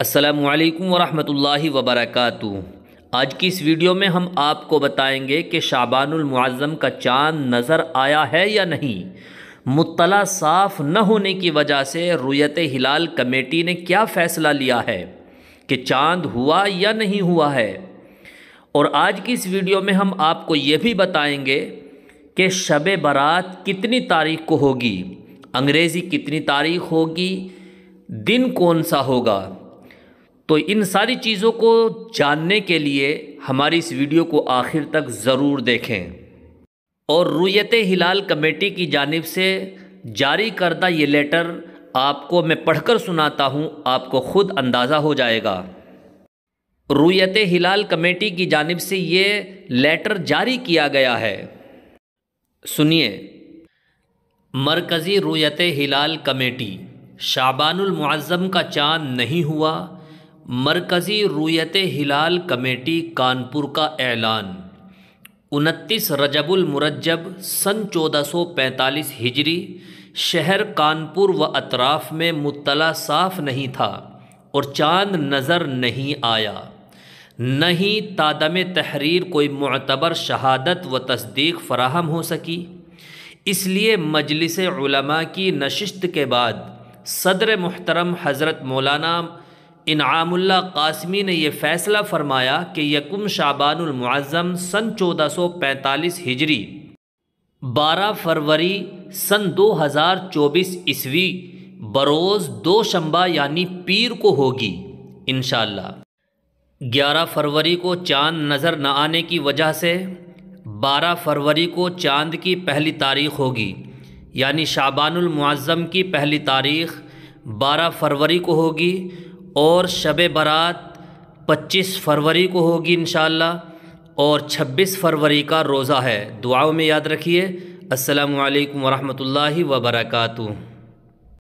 असलकम वरहमल वबरक आज की इस वीडियो में हम आपको बताएंगे कि शाबानमज़म का चाँद नज़र आया है या नहीं मुतला साफ़ न होने की वजह से रुयत हिलाल कमेटी ने क्या फ़ैसला लिया है कि चाँद हुआ या नहीं हुआ है और आज की इस वीडियो में हम आपको ये भी बताएँगे कि शब बारात कितनी तारीख को होगी अंग्रेज़ी कितनी तारीख होगी दिन कौन सा होगा तो इन सारी चीज़ों को जानने के लिए हमारी इस वीडियो को आखिर तक ज़रूर देखें और रुयत हिलाल कमेटी की जानिब से जारी करदा ये लेटर आपको मैं पढ़कर सुनाता हूँ आपको ख़ुद अंदाज़ा हो जाएगा रुयत हिलाल कमेटी की जानिब से ये लेटर जारी किया गया है सुनिए मरकज़ी रुयत हिलाल कमेटी शाबानुल मुआज़म का चांद नहीं हुआ मरकज़ी रूयत हिलाल कमेटी कानपुर का ऐलान उनतीस रजबुलमरजब सन 1445 हिजरी शहर कानपुर व अतराफ़ में मुतला साफ नहीं था और चांद नज़र नहीं आया न ही तादम तहरीर कोई मतबर शहादत व तस्दीक फराहम हो सकी इसलिए मजलिस की नशस्त के बाद सदर मुहतरम हज़रत मौलाना इनामुल्ला कासमी ने यह फ़ैसला फ़रमाया कि यकुम शाबानमज़म सन 1445 हिजरी 12 फरवरी सन 2024 ईस्वी बरोज़ दो शंबा यानी पीर को होगी इन 11 फरवरी को चांद नज़र न आने की वजह से 12 फरवरी को चांद की पहली तारीख होगी यानी शाबानमज़म की पहली तारीख 12 फरवरी को होगी और शब बारात 25 फरवरी को होगी इन और 26 फरवरी का रोज़ा है दुआओं में याद रखिए असलकम वरहमल वर्का